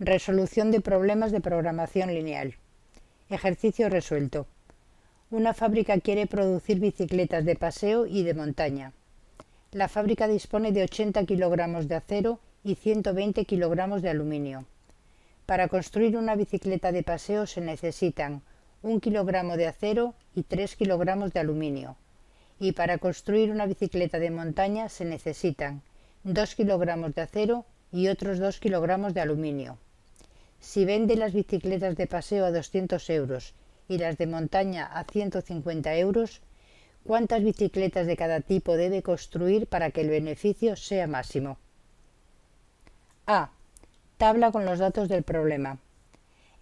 Resolución de problemas de programación lineal. Ejercicio resuelto. Una fábrica quiere producir bicicletas de paseo y de montaña. La fábrica dispone de 80 kilogramos de acero y 120 kilogramos de aluminio. Para construir una bicicleta de paseo se necesitan 1 kilogramo de acero y 3 kilogramos de aluminio. Y para construir una bicicleta de montaña se necesitan 2 kilogramos de acero y otros 2 kilogramos de aluminio. Si vende las bicicletas de paseo a 200 euros y las de montaña a 150 euros, ¿cuántas bicicletas de cada tipo debe construir para que el beneficio sea máximo? A. Tabla con los datos del problema.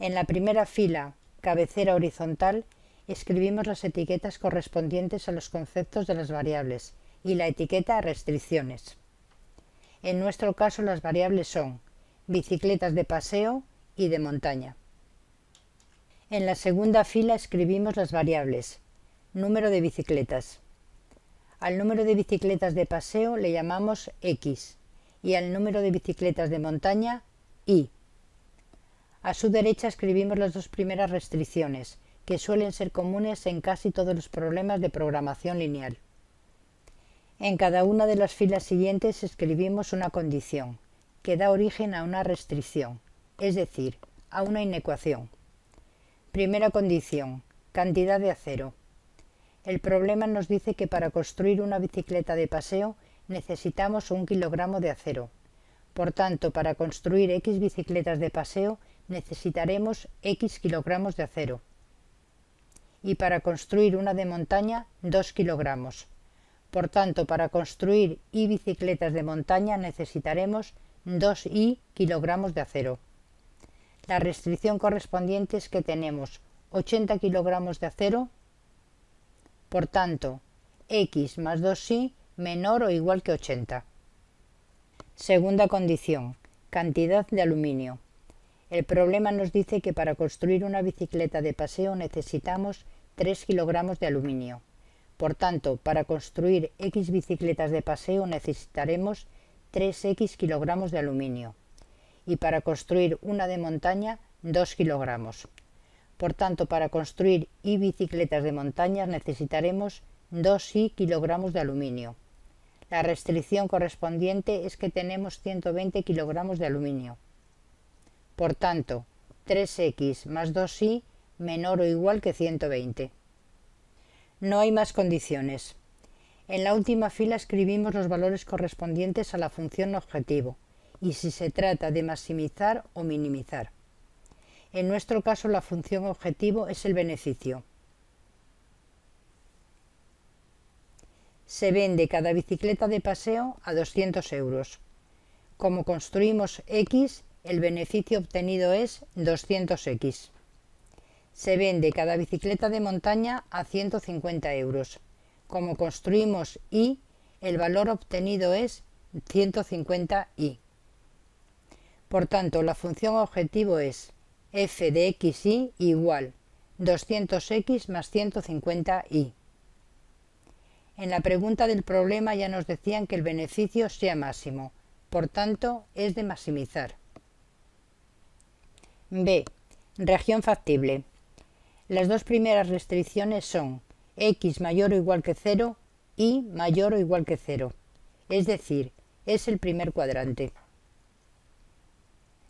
En la primera fila, cabecera horizontal, escribimos las etiquetas correspondientes a los conceptos de las variables y la etiqueta restricciones. En nuestro caso las variables son bicicletas de paseo, y de montaña. En la segunda fila escribimos las variables. Número de bicicletas. Al número de bicicletas de paseo le llamamos X y al número de bicicletas de montaña Y. A su derecha escribimos las dos primeras restricciones, que suelen ser comunes en casi todos los problemas de programación lineal. En cada una de las filas siguientes escribimos una condición, que da origen a una restricción, es decir, a una inecuación. Primera condición, cantidad de acero. El problema nos dice que para construir una bicicleta de paseo necesitamos un kilogramo de acero. Por tanto, para construir X bicicletas de paseo necesitaremos X kilogramos de acero. Y para construir una de montaña, 2 kilogramos. Por tanto, para construir Y bicicletas de montaña necesitaremos 2Y kilogramos de acero la restricción correspondiente es que tenemos 80 kilogramos de acero, por tanto, x más 2 y menor o igual que 80. Segunda condición, cantidad de aluminio. El problema nos dice que para construir una bicicleta de paseo necesitamos 3 kilogramos de aluminio. Por tanto, para construir X bicicletas de paseo necesitaremos 3X kilogramos de aluminio y para construir una de montaña 2 kilogramos. Por tanto, para construir y bicicletas de montaña necesitaremos 2 y kilogramos de aluminio. La restricción correspondiente es que tenemos 120 kilogramos de aluminio. Por tanto, 3x más 2y menor o igual que 120. No hay más condiciones. En la última fila escribimos los valores correspondientes a la función objetivo, y si se trata de maximizar o minimizar. En nuestro caso la función objetivo es el beneficio. Se vende cada bicicleta de paseo a 200 euros. Como construimos X, el beneficio obtenido es 200X. Se vende cada bicicleta de montaña a 150 euros. Como construimos Y, el valor obtenido es 150Y. Por tanto, la función objetivo es f de x y igual 200x más 150y. En la pregunta del problema ya nos decían que el beneficio sea máximo, por tanto es de maximizar. B. Región factible. Las dos primeras restricciones son x mayor o igual que 0 y mayor o igual que 0, es decir, es el primer cuadrante.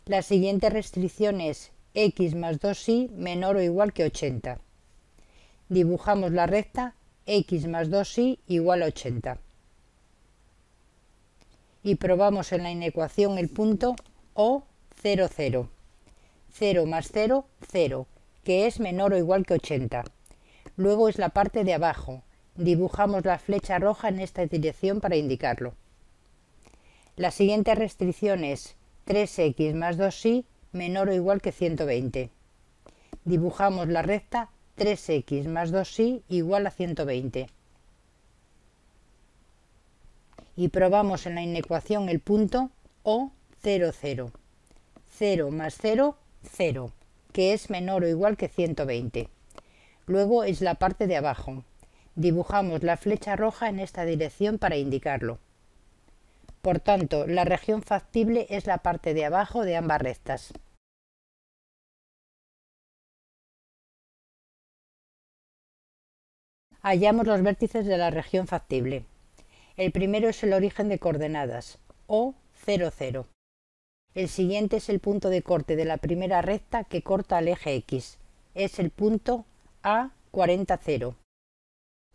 La siguiente restricción es x más 2y menor o igual que 80. Dibujamos la recta x más 2y igual a 80. Y probamos en la inecuación el punto O, 0, 0. 0 más 0, 0, que es menor o igual que 80. Luego es la parte de abajo. Dibujamos la flecha roja en esta dirección para indicarlo. La siguiente restricción es 3x más 2y menor o igual que 120. Dibujamos la recta 3x más 2y igual a 120. Y probamos en la inecuación el punto O, 00 0. 0 más 0, 0, que es menor o igual que 120. Luego es la parte de abajo. Dibujamos la flecha roja en esta dirección para indicarlo. Por tanto, la región factible es la parte de abajo de ambas rectas. Hallamos los vértices de la región factible. El primero es el origen de coordenadas, O, 00 El siguiente es el punto de corte de la primera recta que corta al eje X. Es el punto A, 400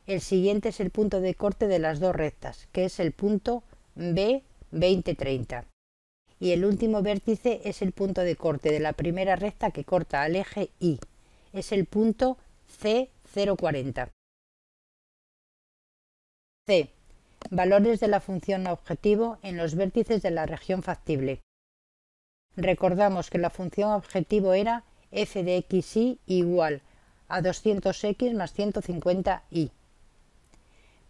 El siguiente es el punto de corte de las dos rectas, que es el punto B2030. Y el último vértice es el punto de corte de la primera recta que corta al eje I. Es el punto C040. C. Valores de la función objetivo en los vértices de la región factible. Recordamos que la función objetivo era f de y igual a 200x más 150y.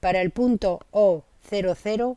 Para el punto O00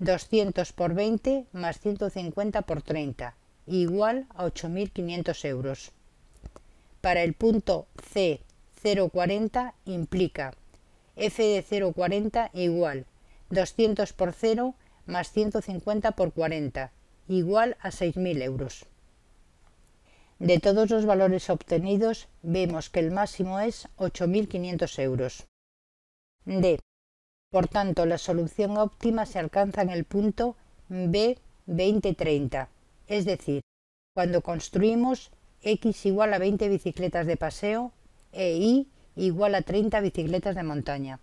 200 por 20 más 150 por 30, igual a 8.500 euros. Para el punto C, 0,40 implica f de 0,40 igual 200 por 0 más 150 por 40, igual a 6.000 euros. De todos los valores obtenidos, vemos que el máximo es 8.500 euros. D. Por tanto, la solución óptima se alcanza en el punto B2030, es decir, cuando construimos X igual a 20 bicicletas de paseo e Y igual a 30 bicicletas de montaña.